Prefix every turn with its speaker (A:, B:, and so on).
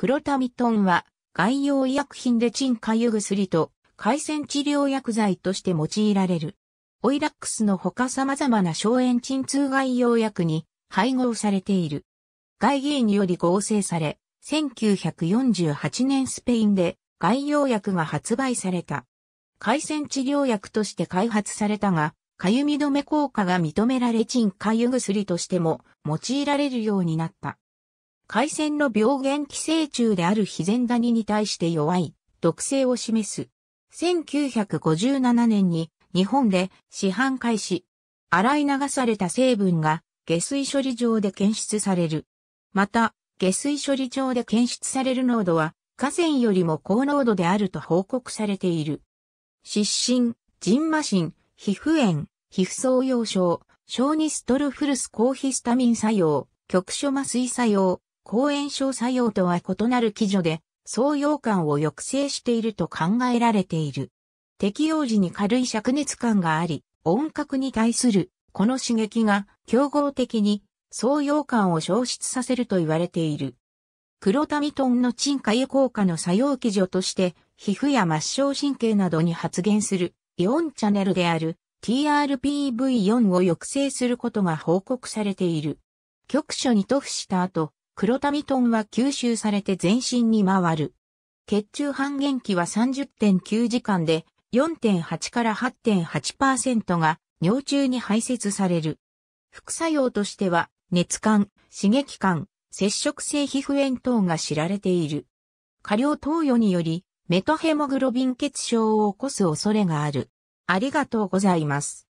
A: クロタ
B: ミトンは外用医薬品で鎮火油薬と回線治療薬剤として用いられる。オイラックスの他様々な消炎鎮痛外用薬に配合されている。外芸により合成され、1948年スペインで外用薬が発売された。回線治療薬として開発されたが、かゆみ止め効果が認められ鎮火油薬としても用いられるようになった。海鮮の病原寄生虫であるヒゼンダニに対して弱い毒性を示す。1957年に日本で市販開始。洗い流された成分が下水処理場で検出される。また、下水処理場で検出される濃度は河川よりも高濃度であると報告されている。湿疹、ジンマシン、皮膚炎、皮膚創用症、小ニストルフルス抗ヒスタミン作用、局所麻酔作用、公炎症作用とは異なる基準で、創用感を抑制していると考えられている。適用時に軽い灼熱感があり、音覚に対するこの刺激が競合的に創用感を消失させると言われている。クロタミトンの鎮火油効果の作用基準として、皮膚や末梢神経などに発現するイオンチャネルである TRPV4 を抑制することが報告されている。局所に塗布した後、クロタミトンは吸収されて全身に回る。血中半減期は30.9時間で4.8から8.8%が尿中に排泄される。副作用としては熱感、刺激感、接触性皮膚炎等が知られている。過量投与によりメトヘモグロビン血症を起こす恐れがある。
A: ありがとうございます。